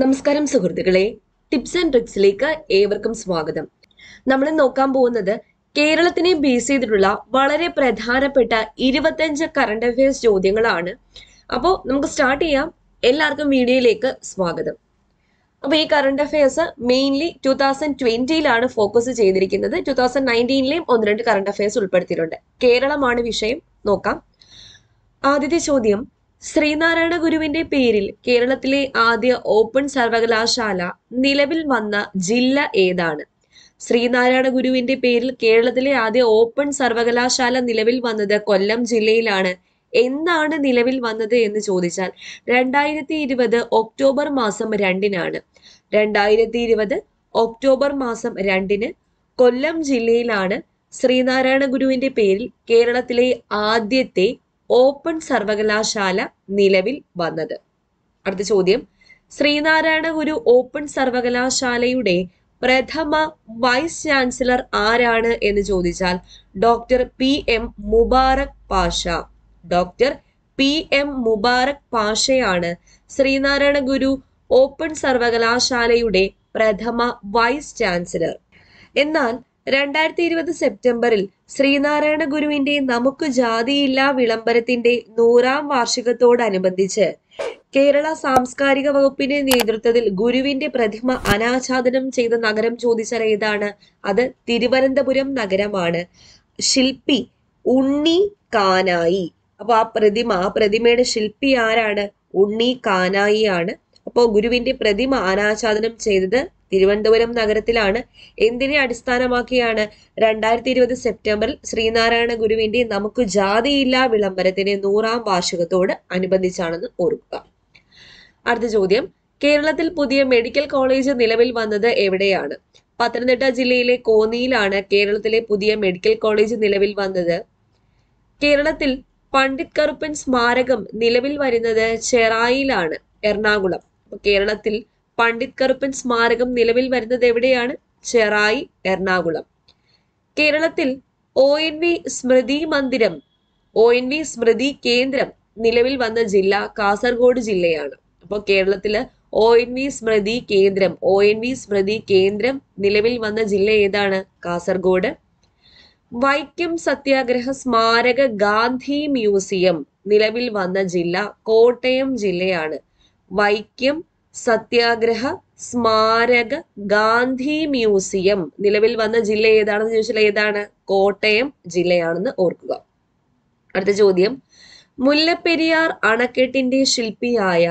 നമസ്കാരം സുഹൃത്തുക്കളെ tips and ട്രിക്സിലേക്ക് ഏവർക്കും സ്വാഗതം നമ്മൾ നോക്കാൻ പോകുന്നത് കേരളത്തിനെ ബേസ് ചെയ്തിട്ടുള്ള വളരെ പ്രധാനപ്പെട്ട ഇരുപത്തഞ്ച് കറണ്ട് അഫയേഴ്സ് ചോദ്യങ്ങളാണ് അപ്പോൾ നമുക്ക് സ്റ്റാർട്ട് ചെയ്യാം എല്ലാവർക്കും വീഡിയോയിലേക്ക് സ്വാഗതം അപ്പോൾ ഈ current affairs mainly two thousand ട്വന്റിയിലാണ് ഫോക്കസ് ചെയ്തിരിക്കുന്നത് ടു തൗസൻഡ് നയൻറ്റീനിലെയും ഒന്ന് രണ്ട് കറണ്ട് അഫയേഴ്സ് ഉൾപ്പെടുത്തിയിട്ടുണ്ട് കേരളമാണ് വിഷയം നോക്കാം ആദ്യത്തെ ചോദ്യം ശ്രീനാരായണ ഗുരുവിന്റെ പേരിൽ കേരളത്തിലെ ആദ്യ ഓപ്പൺ സർവകലാശാല നിലവിൽ വന്ന ജില്ല ഏതാണ് ശ്രീനാരായണ ഗുരുവിന്റെ പേരിൽ കേരളത്തിലെ ആദ്യ ഓപ്പൺ സർവകലാശാല നിലവിൽ വന്നത് കൊല്ലം ജില്ലയിലാണ് എന്നാണ് നിലവിൽ വന്നത് എന്ന് ചോദിച്ചാൽ രണ്ടായിരത്തി ഇരുപത് ഒക്ടോബർ മാസം രണ്ടിനാണ് രണ്ടായിരത്തി ഇരുപത് ഒക്ടോബർ മാസം രണ്ടിന് കൊല്ലം ജില്ലയിലാണ് ശ്രീനാരായണ ഗുരുവിന്റെ പേരിൽ കേരളത്തിലെ ആദ്യത്തെ ഓപ്പൺ സർവകലാശാല നിലവിൽ വന്നത് അടുത്ത ചോദ്യം ശ്രീനാരായണ ഗുരു ഓപ്പൺ സർവകലാശാലയുടെ പ്രഥമ വൈസ് ചാൻസലർ ആരാണ് എന്ന് ചോദിച്ചാൽ doctor P M Mubarak Pasha doctor P M Mubarak പാഷയാണ് ശ്രീനാരായണ ഗുരു ഓപ്പൺ സർവകലാശാലയുടെ പ്രഥമ വൈസ് ചാൻസലർ എന്നാൽ രണ്ടായിരത്തി ഇരുപത് സെപ്റ്റംബറിൽ ശ്രീനാരായണ ഗുരുവിന്റെ നമുക്ക് ജാതിയില്ല വിളംബരത്തിന്റെ നൂറാം വാർഷികത്തോടനുബന്ധിച്ച് കേരള സാംസ്കാരിക വകുപ്പിന്റെ നേതൃത്വത്തിൽ ഗുരുവിന്റെ പ്രതിമ അനാച്ഛാദനം ചെയ്ത നഗരം ചോദിച്ചറിയതാണ് ഏതാണ് അത് തിരുവനന്തപുരം നഗരമാണ് ശില്പി ഉണ്ണി കാനായി അപ്പൊ ആ പ്രതിമ ആ പ്രതിമയുടെ ശില്പി ആരാണ് ഉണ്ണി കാനായി ആണ് അപ്പോൾ ഗുരുവിന്റെ പ്രതിമ അനാച്ഛാദനം ചെയ്തത് തിരുവനന്തപുരം നഗരത്തിലാണ് എന്തിനെ അടിസ്ഥാനമാക്കിയാണ് രണ്ടായിരത്തി ഇരുപത് സെപ്റ്റംബറിൽ ശ്രീനാരായണ ഗുരുവിന്റെ നമുക്ക് ജാതിയില്ല വിളംബരത്തിന്റെ നൂറാം വാർഷികത്തോട് അനുബന്ധിച്ചാണെന്ന് ഓർക്കുക അടുത്ത ചോദ്യം കേരളത്തിൽ പുതിയ മെഡിക്കൽ കോളേജ് നിലവിൽ വന്നത് എവിടെയാണ് പത്തനംതിട്ട ജില്ലയിലെ കോന്നിയിലാണ് കേരളത്തിലെ പുതിയ മെഡിക്കൽ കോളേജ് നിലവിൽ വന്നത് കേരളത്തിൽ പണ്ഡിറ്റ് കറുപ്പൻ സ്മാരകം നിലവിൽ വരുന്നത് ചെറായിലാണ് എറണാകുളം കേരളത്തിൽ പണ്ഡിറ്റ് കറുപ്പൻ സ്മാരകം നിലവിൽ വരുന്നത് എവിടെയാണ് ചെറായി എറണാകുളം കേരളത്തിൽ ഒ എൻ വി സ്മൃതി മന്ദിരം ഒ എൻ വി സ്മൃതി കേന്ദ്രം നിലവിൽ വന്ന ജില്ല കാസർഗോഡ് ജില്ലയാണ് അപ്പോൾ കേരളത്തില് ഒ എൻ വി സ്മൃതി കേന്ദ്രം ഒ എൻ വി സ്മൃതി കേന്ദ്രം നിലവിൽ വന്ന ജില്ല ഏതാണ് കാസർഗോഡ് വൈക്കം സത്യാഗ്രഹ സ്മാരക ഗാന്ധി മ്യൂസിയം നിലവിൽ വന്ന ജില്ല കോട്ടയം ജില്ലയാണ് വൈക്കം സത്യാഗ്രഹ സ്മാരക ഗാന്ധി മ്യൂസിയം നിലവിൽ വന്ന ജില്ല ഏതാണെന്ന് ചോദിച്ചാൽ ഏതാണ് കോട്ടയം ജില്ലയാണെന്ന് ഓർക്കുക അടുത്ത ചോദ്യം മുല്ലപ്പെരിയാർ അണക്കെട്ടിന്റെ ശില്പിയായ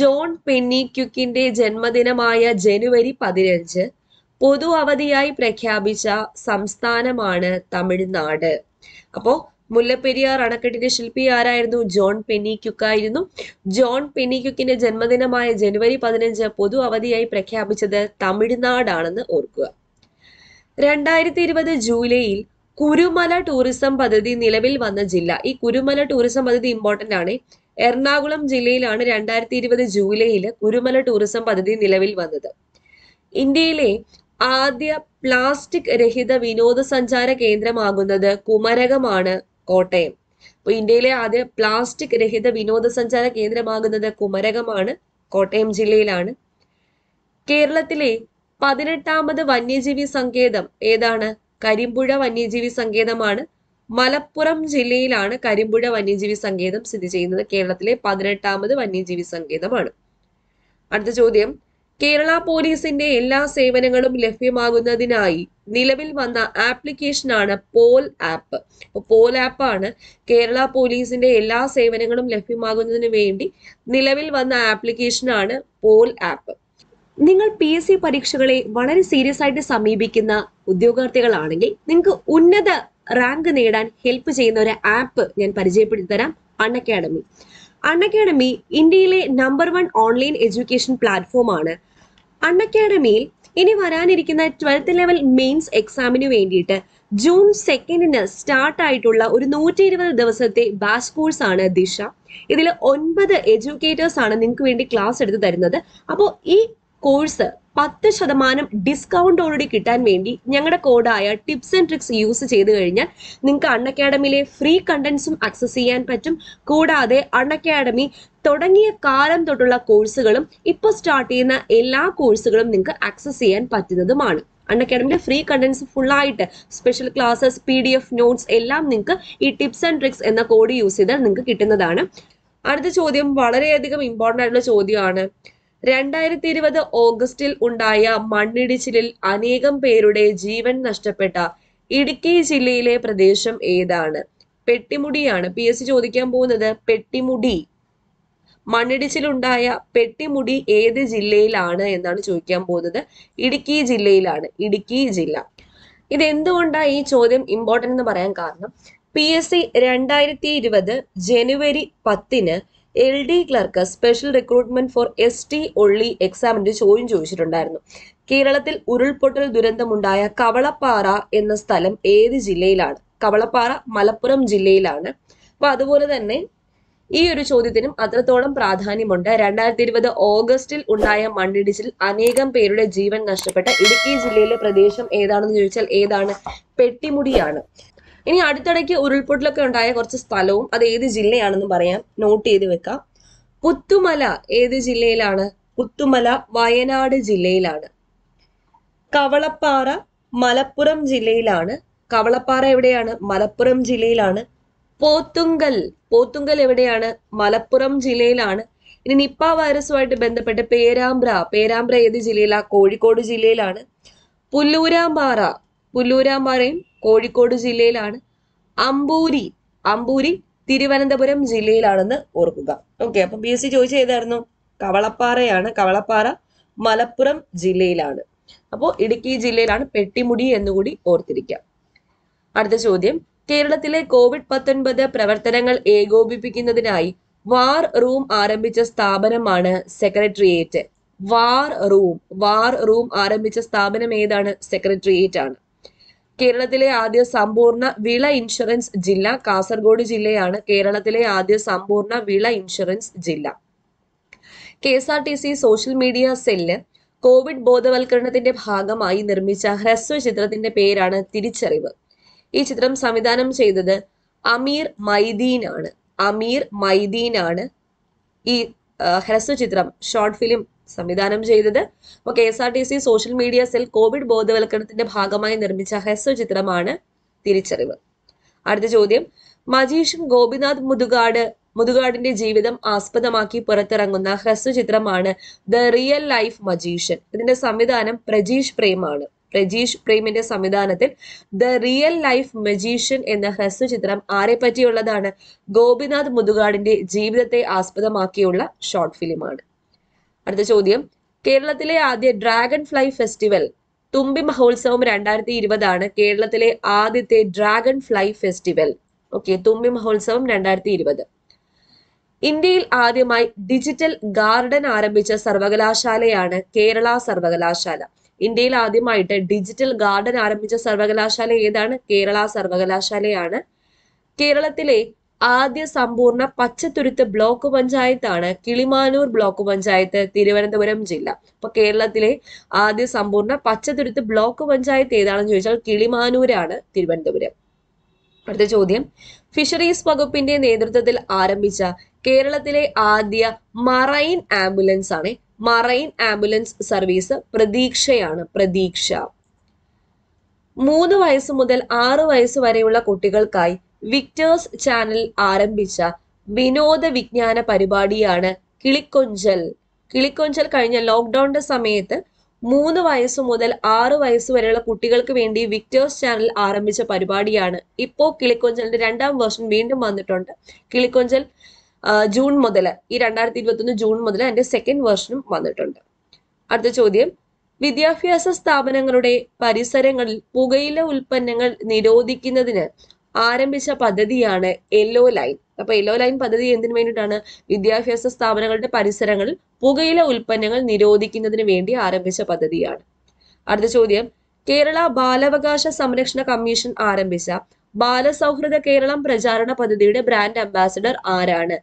ജോൺ പെന്നിക്യുക്കിന്റെ ജന്മദിനമായ ജനുവരി പതിനഞ്ച് പൊതു അവധിയായി പ്രഖ്യാപിച്ച സംസ്ഥാനമാണ് തമിഴ്നാട് അപ്പോ മുല്ലപ്പെരിയാർ അണക്കെട്ടിന്റെ ശില്പി ആരായിരുന്നു ജോൺ പെനിക്യുക്കായിരുന്നു ജോൺ പെനിക്യുക്കിന്റെ ജന്മദിനമായ ജനുവരി പതിനഞ്ച് പൊതു അവധിയായി പ്രഖ്യാപിച്ചത് തമിഴ്നാടാണെന്ന് ഓർക്കുക രണ്ടായിരത്തി ഇരുപത് ജൂലൈയിൽ കുരുമല ടൂറിസം പദ്ധതി നിലവിൽ വന്ന ജില്ല ഈ കുരുമല ടൂറിസം പദ്ധതി ഇമ്പോർട്ടന്റ് ആണ് എറണാകുളം ജില്ലയിലാണ് രണ്ടായിരത്തി ഇരുപത് ജൂലൈയിൽ കുരുമല ടൂറിസം പദ്ധതി നിലവിൽ വന്നത് ഇന്ത്യയിലെ ആദ്യ പ്ലാസ്റ്റിക് രഹിത വിനോദസഞ്ചാര കേന്ദ്രമാകുന്നത് കുമരകമാണ് കോട്ടയം അപ്പൊ ഇന്ത്യയിലെ ആദ്യ പ്ലാസ്റ്റിക് രഹിത വിനോദസഞ്ചാര കേന്ദ്രമാകുന്നത് കുമരകമാണ് കോട്ടയം ജില്ലയിലാണ് കേരളത്തിലെ പതിനെട്ടാമത് വന്യജീവി സങ്കേതം ഏതാണ് കരിമ്പുഴ വന്യജീവി സങ്കേതമാണ് മലപ്പുറം ജില്ലയിലാണ് കരിമ്പുഴ വന്യജീവി സങ്കേതം സ്ഥിതി ചെയ്യുന്നത് കേരളത്തിലെ പതിനെട്ടാമത് വന്യജീവി സങ്കേതമാണ് അടുത്ത ചോദ്യം കേരള പോലീസിന്റെ എല്ലാ സേവനങ്ങളും ലഭ്യമാകുന്നതിനായി നിലവിൽ വന്ന ആപ്ലിക്കേഷനാണ് പോൽ ആപ്പ് അപ്പോൾ പോൽ ആപ്പാണ് കേരള പോലീസിന്റെ എല്ലാ സേവനങ്ങളും ലഭ്യമാകുന്നതിന് വേണ്ടി നിലവിൽ വന്ന ആപ്ലിക്കേഷനാണ് പോൽ ആപ്പ് നിങ്ങൾ പി എസ് സി പരീക്ഷകളെ വളരെ സീരിയസ് ആയിട്ട് സമീപിക്കുന്ന ഉദ്യോഗാർത്ഥികളാണെങ്കിൽ നിങ്ങൾക്ക് ഉന്നത റാങ്ക് നേടാൻ ഹെൽപ്പ് ചെയ്യുന്ന ഒരു ആപ്പ് ഞാൻ പരിചയപ്പെടുത്തി തരാം അൺ അക്കാഡമി അൺ അക്കാഡമി ഇന്ത്യയിലെ number one online education platform ആണ് അൺ ഇനി വരാനിരിക്കുന്ന ട്വൽത്ത് ലെവൽ മെയിൻസ് എക്സാമിന് വേണ്ടിയിട്ട് ജൂൺ സെക്കൻഡിന് സ്റ്റാർട്ട് ആയിട്ടുള്ള ഒരു നൂറ്റി ഇരുപത് ദിവസത്തെ ബാച്ച് കോഴ്സ് ആണ് ദിശ ഇതിൽ ഒൻപത് എഡ്യൂക്കേറ്റേഴ്സ് ആണ് നിങ്ങൾക്ക് വേണ്ടി ക്ലാസ് എടുത്ത് തരുന്നത് അപ്പോൾ ഈ കോഴ്സ് പത്ത് ശതമാനം ഡിസ്കൗണ്ടോടുകൂടി കിട്ടാൻ വേണ്ടി ഞങ്ങളുടെ കോഡായ ടിപ്സ് ആൻഡ് ട്രിക്സ് യൂസ് ചെയ്ത് കഴിഞ്ഞാൽ നിങ്ങൾക്ക് അൺ അക്കാഡമിയിലെ ഫ്രീ കണ്ടന്റ്സും ആക്സസ് ചെയ്യാൻ പറ്റും കൂടാതെ അൺ അക്കാഡമി തുടങ്ങിയ കാലം തൊട്ടുള്ള കോഴ്സുകളും ഇപ്പോൾ സ്റ്റാർട്ട് ചെയ്യുന്ന എല്ലാ കോഴ്സുകളും നിങ്ങൾക്ക് ആക്സസ് ചെയ്യാൻ പറ്റുന്നതുമാണ് അൺ അക്കാഡമിയിലെ ഫ്രീ കണ്ടന്റ്സ് ഫുള്ളായിട്ട് special classes P D F notes എല്ലാം നിങ്ങൾക്ക് ഈ ടിപ്സ് ആൻഡ് ട്രിക്സ് എന്ന കോഡ് യൂസ് ചെയ്താൽ നിങ്ങൾക്ക് കിട്ടുന്നതാണ് അടുത്ത ചോദ്യം വളരെയധികം ഇമ്പോർട്ടൻ്റ് ആയിട്ടുള്ള ചോദ്യമാണ് രണ്ടായിരത്തി ഇരുപത് ഓഗസ്റ്റിൽ ഉണ്ടായ മണ്ണിടിച്ചിലിൽ അനേകം പേരുടെ ജീവൻ നഷ്ടപ്പെട്ട ഇടുക്കി ജില്ലയിലെ പ്രദേശം ഏതാണ് പെട്ടിമുടിയാണ് പി എസ് സി ചോദിക്കാൻ പോകുന്നത് പെട്ടിമുടി മണ്ണിടിച്ചിലുണ്ടായ പെട്ടിമുടി ഏത് ജില്ലയിലാണ് എന്നാണ് ചോദിക്കാൻ പോകുന്നത് ഇടുക്കി ജില്ലയിലാണ് ഇടുക്കി ജില്ല ഇതെന്തുകൊണ്ടാണ് ഈ ചോദ്യം ഇമ്പോർട്ടൻ്റ് എന്ന് പറയാൻ കാരണം പി എസ് സി രണ്ടായിരത്തി ഇരുപത് ജനുവരി പത്തിന് L D clerk special recruitment for S T only എക്സാമിന്റെ ചോദ്യം ചോദിച്ചിട്ടുണ്ടായിരുന്നു കേരളത്തിൽ ഉരുൾപൊട്ടൽ ദുരന്തമുണ്ടായ കവളപ്പാറ എന്ന സ്ഥലം ഏത് ജില്ലയിലാണ് കവളപ്പാറ മലപ്പുറം ജില്ലയിലാണ് അപ്പൊ അതുപോലെ തന്നെ ഈ ഒരു ചോദ്യത്തിനും അത്രത്തോളം പ്രാധാന്യമുണ്ട് രണ്ടായിരത്തി ഇരുപത് ഓഗസ്റ്റിൽ ഉണ്ടായ മണ്ണിടിച്ചിൽ അനേകം പേരുടെ ജീവൻ നഷ്ടപ്പെട്ട ഇടുക്കി ജില്ലയിലെ പ്രദേശം ഏതാണെന്ന് ചോദിച്ചാൽ ഏതാണ് പെട്ടിമുടിയാണ് ഇനി അടുത്തിടയ്ക്ക് ഉരുൾപൊട്ടലൊക്കെ ഉണ്ടായ കുറച്ച് സ്ഥലവും അത് ഏത് ജില്ലയാണെന്ന് പറയാം നോട്ട് ചെയ്ത് വെക്കാം പുത്തുമല ഏത് ജില്ലയിലാണ് പുത്തുമല വയനാട് ജില്ലയിലാണ് കവളപ്പാറ മലപ്പുറം ജില്ലയിലാണ് കവളപ്പാറ എവിടെയാണ് മലപ്പുറം ജില്ലയിലാണ് പോത്തുങ്കൽ പോത്തുങ്കൽ എവിടെയാണ് മലപ്പുറം ജില്ലയിലാണ് ഇനി നിപ്പ വൈറസുമായിട്ട് ബന്ധപ്പെട്ട് പേരാമ്പ്ര പേരാമ്പ്ര ഏത് ജില്ലയിലാണ് കോഴിക്കോട് ജില്ലയിലാണ് പുല്ലൂരാമ്പാറ പുല്ലൂരാമ്പാറയും കോഴിക്കോട് ജില്ലയിലാണ് അമ്പൂരി അമ്പൂരി തിരുവനന്തപുരം ജില്ലയിലാണെന്ന് ഓർക്കുക ഓക്കെ അപ്പൊ ബി എസ് സി ചോദിച്ച ഏതായിരുന്നു കവളപ്പാറയാണ് കവളപ്പാറ മലപ്പുറം ജില്ലയിലാണ് അപ്പോൾ ഇടുക്കി ജില്ലയിലാണ് പെട്ടിമുടി എന്നുകൂടി ഓർത്തിരിക്കാം അടുത്ത ചോദ്യം കേരളത്തിലെ കോവിഡ് പത്തൊൻപത് പ്രവർത്തനങ്ങൾ ഏകോപിപ്പിക്കുന്നതിനായി വാർ റൂം ആരംഭിച്ച സ്ഥാപനമാണ് secretariat war room war room ആരംഭിച്ച സ്ഥാപനം ഏതാണ് സെക്രട്ടേറിയറ്റ് ആണ് കേരളത്തിലെ ആദ്യ സമ്പൂർണ്ണ വിള ഇൻഷുറൻസ് ജില്ല കാസർഗോഡ് ജില്ലയാണ് കേരളത്തിലെ ആദ്യ സമ്പൂർണ്ണ വിള ഇൻഷുറൻസ് ജില്ല K S R T C social media cell covid ബോധവൽക്കരണത്തിന്റെ ഭാഗമായി നിർമ്മിച്ച ഹ്രസ്വ ചിത്രത്തിന്റെ പേരാണ് തിരിച്ചറിവ് ഈ ചിത്രം സംവിധാനം ചെയ്തത് അമീർ മൈദീനാണ് അമീർ മൈദീനാണ് ഈ ഹ്രസ്വ ചിത്രം ഷോർട്ട് ഫിലിം സംവിധാനം ചെയ്തത് അപ്പൊ K S R T C social media cell covid ബോധവൽക്കരണത്തിന്റെ ഭാഗമായി നിർമ്മിച്ച ഹ്രസ്വ ചിത്രമാണ് തിരിച്ചറിവ് അടുത്ത ചോദ്യം മജീഷും ഗോപിനാഥ് മുതുകാട് മുതുകാടിന്റെ ജീവിതം ആസ്പദമാക്കി പുറത്തിറങ്ങുന്ന ഹ്രസ്വ ചിത്രമാണ് ദ റിയൽ ലൈഫ് മജീഷ്യൻ ഇതിന്റെ സംവിധാനം പ്രജീഷ് പ്രേമാണ് പ്രജീഷ് പ്രേമിന്റെ സംവിധാനത്തിൽ ദ റിയൽ ലൈഫ് മജീഷ്യൻ എന്ന ഹ്രസ്വ ചിത്രം ആരെ പറ്റിയുള്ളതാണ് ഗോപിനാഥ് മുതുകാടിന്റെ ജീവിതത്തെ ആസ്പദമാക്കിയുള്ള ഷോർട്ട് ഫിലിമാണ് അടുത്ത ചോദ്യം കേരളത്തിലെ ആദ്യ ഡ്രാഗൺ ഫ്ലൈ ഫെസ്റ്റിവൽ തുമ്പി മഹോത്സവം രണ്ടായിരത്തി ഇരുപതാണ് കേരളത്തിലെ ആദ്യത്തെ ഡ്രാഗൺ ഫ്ലൈ ഫെസ്റ്റിവൽ ഓക്കെ തുമ്പി മഹോത്സവം രണ്ടായിരത്തി ഇരുപത് ഇന്ത്യയിൽ ആദ്യമായി ഡിജിറ്റൽ ഗാർഡൻ ആരംഭിച്ച സർവകലാശാലയാണ് കേരള സർവകലാശാല ഇന്ത്യയിൽ ആദ്യമായിട്ട് ഡിജിറ്റൽ ഗാർഡൻ ആരംഭിച്ച സർവകലാശാല ഏതാണ് കേരള സർവകലാശാലയാണ് കേരളത്തിലെ ആദ്യ സമ്പൂർണ്ണ പച്ചത്തുരുത്ത് ബ്ലോക്ക് പഞ്ചായത്താണ് കിളിമാനൂർ ബ്ലോക്ക് പഞ്ചായത്ത് തിരുവനന്തപുരം ജില്ല അപ്പൊ കേരളത്തിലെ ആദ്യ സമ്പൂർണ്ണ പച്ചത്തുരുത്ത് ബ്ലോക്ക് പഞ്ചായത്ത് ഏതാണെന്ന് ചോദിച്ചാൽ കിളിമാനൂരാണ് തിരുവനന്തപുരം അടുത്ത ചോദ്യം ഫിഷറീസ് വകുപ്പിന്റെ നേതൃത്വത്തിൽ ആരംഭിച്ച കേരളത്തിലെ ആദ്യ മറൈൻ ആംബുലൻസ് ആണ് മറൈൻ ആംബുലൻസ് സർവീസ് പ്രതീക്ഷയാണ് പ്രതീക്ഷ മൂന്ന് വയസ്സ് മുതൽ ആറു വയസ്സ് വരെയുള്ള കുട്ടികൾക്കായി വിക്ടേഴ്സ് ചാനൽ ആരംഭിച്ച വിനോദ വിജ്ഞാന പരിപാടിയാണ് കിളിക്കൊഞ്ചൽ കിളിക്കൊഞ്ചൽ കഴിഞ്ഞ ലോക്ക്ഡൌണിന്റെ സമയത്ത് മൂന്ന് വയസ്സ് മുതൽ ആറ് വയസ്സ് വരെയുള്ള കുട്ടികൾക്ക് വേണ്ടി വിക്ടേഴ്സ് ചാനൽ ആരംഭിച്ച പരിപാടിയാണ് ഇപ്പോൾ കിളിക്കൊഞ്ചലിന്റെ രണ്ടാം വേർഷൻ വീണ്ടും വന്നിട്ടുണ്ട് കിളിക്കൊഞ്ചൽ ജൂൺ മുതൽ ഈ രണ്ടായിരത്തി ഇരുപത്തൊന്ന് ജൂൺ മുതൽ അതിന്റെ സെക്കൻഡ് വേർഷനും വന്നിട്ടുണ്ട് അടുത്ത ചോദ്യം വിദ്യാഭ്യാസ സ്ഥാപനങ്ങളുടെ പരിസരങ്ങളിൽ പുകയില ഉൽപ്പന്നങ്ങൾ നിരോധിക്കുന്നതിന് ആരംഭിച്ച പദ്ധതിയാണ് യെല്ലോ ലൈൻ അപ്പൊ യെല്ലോ ലൈൻ പദ്ധതി എന്തിനു വേണ്ടിയിട്ടാണ് വിദ്യാഭ്യാസ സ്ഥാപനങ്ങളുടെ പരിസരങ്ങളിൽ പുകയില ഉൽപ്പന്നങ്ങൾ നിരോധിക്കുന്നതിന് വേണ്ടി ആരംഭിച്ച പദ്ധതിയാണ് അടുത്ത ചോദ്യം കേരള ബാലാവകാശ സംരക്ഷണ കമ്മീഷൻ ആരംഭിച്ച ബാലസൗഹൃദ കേരളം പ്രചാരണ പദ്ധതിയുടെ ബ്രാൻഡ് അംബാസിഡർ ആരാണ്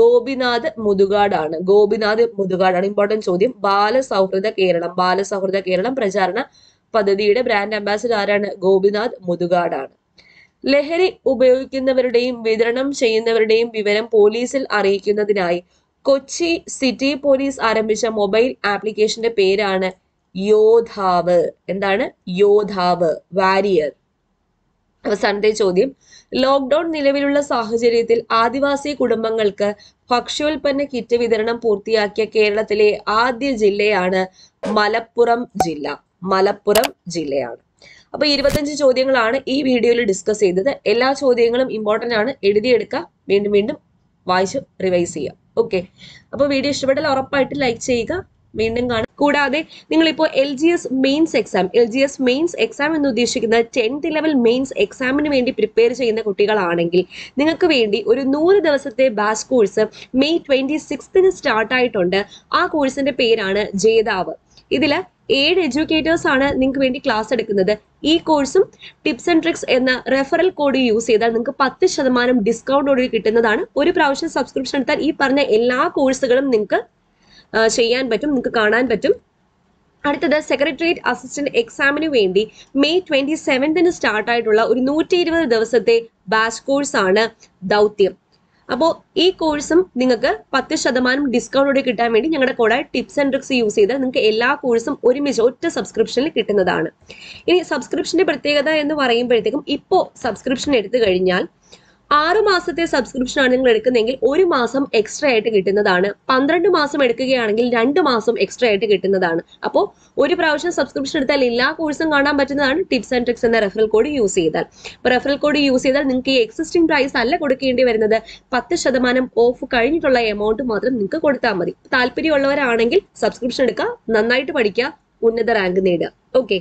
ഗോപിനാഥ് മുതുകാടാണ് ഗോപിനാഥ് മുതുകാടാണ് ഇമ്പോർട്ടന്റ് ചോദ്യം ബാലസൗഹൃദ കേരളം ബാലസൗഹൃദ കേരളം പ്രചാരണ പദ്ധതിയുടെ ബ്രാൻഡ് അംബാസിഡർ ആരാണ് ഗോപിനാഥ് മുതുകാടാണ് ലഹരി ഉപയോഗിക്കുന്നവരുടെയും വിതരണം ചെയ്യുന്നവരുടെയും വിവരം പോലീസിൽ അറിയിക്കുന്നതിനായി കൊച്ചി സിറ്റി പോലീസ് ആരംഭിച്ച മൊബൈൽ ആപ്ലിക്കേഷന്റെ പേരാണ് യോധാവ് എന്താണ് യോധാവ് വാരിയർ അവസാനത്തെ ചോദ്യം ലോക്ക്ഡൌൺ നിലവിലുള്ള സാഹചര്യത്തിൽ ആദിവാസി കുടുംബങ്ങൾക്ക് ഭക്ഷ്യോൽപ്പന്ന കിറ്റ് വിതരണം പൂർത്തിയാക്കിയ കേരളത്തിലെ ആദ്യ ജില്ലയാണ് മലപ്പുറം ജില്ല മലപ്പുറം ജില്ലയാണ് അപ്പോൾ ഇരുപത്തഞ്ച് ചോദ്യങ്ങളാണ് ഈ വീഡിയോയിൽ ഡിസ്കസ് ചെയ്തത് എല്ലാ ചോദ്യങ്ങളും ഇമ്പോർട്ടൻ്റ് ആണ് എഴുതിയെടുക്കുക വീണ്ടും വീണ്ടും വായിച്ച് റിവൈസ് ചെയ്യുക ഓക്കെ അപ്പോൾ വീഡിയോ ഇഷ്ടപ്പെട്ടാൽ ഉറപ്പായിട്ട് ലൈക്ക് ചെയ്യുക വീണ്ടും കാണാം കൂടാതെ നിങ്ങളിപ്പോൾ L G S mains exam L G S mains exam എന്ന് ഉദ്ദേശിക്കുന്ന ടെൻത്ത് ലെവൽ മെയിൻസ് എക്സാമിന് വേണ്ടി പ്രിപ്പയർ ചെയ്യുന്ന കുട്ടികളാണെങ്കിൽ നിങ്ങൾക്ക് വേണ്ടി ഒരു നൂറ് ദിവസത്തെ ബാസ് കോഴ്സ് മെയ് ട്വന്റി സിക്സ്തിന് സ്റ്റാർട്ടായിട്ടുണ്ട് ആ കോഴ്സിന്റെ പേരാണ് ജേതാവ് ഇതിൽ ഏഴ് എഡ്യൂക്കേറ്റേഴ്സ് ആണ് നിങ്ങൾക്ക് വേണ്ടി ക്ലാസ് എടുക്കുന്നത് ഈ കോഴ്സും ടിപ്സ് ആൻഡ് ട്രിക്സ് എന്ന റെഫറൽ കോഡ് യൂസ് ചെയ്താൽ നിങ്ങൾക്ക് പത്ത് ശതമാനം ഡിസ്കൗണ്ടോട് കിട്ടുന്നതാണ് ഒരു പ്രാവശ്യം സബ്സ്ക്രിപ്ഷൻ എടുത്താൽ ഈ പറഞ്ഞ എല്ലാ കോഴ്സുകളും നിങ്ങൾക്ക് ചെയ്യാൻ പറ്റും നിങ്ങൾക്ക് കാണാൻ പറ്റും അടുത്തത് സെക്രട്ടേറിയറ്റ് അസിസ്റ്റന്റ് എക്സാമിന് വേണ്ടി മെയ് ട്വന്റി സെവൻത്തിന് സ്റ്റാർട്ടായിട്ടുള്ള ആയിട്ടുള്ള ഒരു നൂറ്റി ഇരുപത് ദിവസത്തെ ബാച്ച് കോഴ്സാണ് ദൗത്യം അപ്പോൾ ഈ കോഴ്സും നിങ്ങൾക്ക് പത്ത് ശതമാനം ഡിസ്കൗണ്ടോടെ കിട്ടാൻ വേണ്ടി ഞങ്ങളുടെ കൂടെ ടിപ്സ് ആൻഡ് ട്രിക്സ് യൂസ് ചെയ്താൽ നിങ്ങൾക്ക് എല്ലാ കോഴ്സും ഒരുമിച്ച് ഒറ്റ സബ്സ്ക്രിപ്ഷനിൽ കിട്ടുന്നതാണ് ഇനി സബ്സ്ക്രിപ്ഷന്റെ പ്രത്യേകത എന്ന് പറയുമ്പോഴത്തേക്കും ഇപ്പോൾ സബ്സ്ക്രിപ്ഷൻ എടുത്തു കഴിഞ്ഞാൽ ആറ് മാസത്തെ സബ്സ്ക്രിപ്ഷനാണ് നിങ്ങൾ എടുക്കുന്നതെങ്കിൽ ഒരു മാസം എക്സ്ട്രാ ആയിട്ട് കിട്ടുന്നതാണ് പന്ത്രണ്ട് മാസം എടുക്കുകയാണെങ്കിൽ രണ്ട് മാസം എക്സ്ട്രാ ആയിട്ട് കിട്ടുന്നതാണ് അപ്പോൾ ഒരു പ്രാവശ്യം സബ്സ്ക്രിപ്ഷൻ എടുത്താൽ എല്ലാ കോഴ്സും കാണാൻ പറ്റുന്നതാണ് ടിപ്സ് ആൻഡ് ട്രിക്സ് എന്ന റെഫറൽ കോഡ് യൂസ് ചെയ്താൽ റെഫറൽ കോഡ് യൂസ് ചെയ്താൽ നിങ്ങൾക്ക് ഈ എക്സിസ്റ്റിംഗ് പ്രൈസ് അല്ല കൊടുക്കേണ്ടി വരുന്നത് പത്ത് ശതമാനം ഓഫ് കഴിഞ്ഞിട്ടുള്ള എമൗണ്ട് മാത്രം നിങ്ങൾക്ക് കൊടുത്താൽ മതി താല്പര്യമുള്ളവരാണെങ്കിൽ സബ്സ്ക്രിപ്ഷൻ എടുക്കുക നന്നായിട്ട് പഠിക്കുക ഉന്നത റാങ്ക് നേടുക ഓക്കെ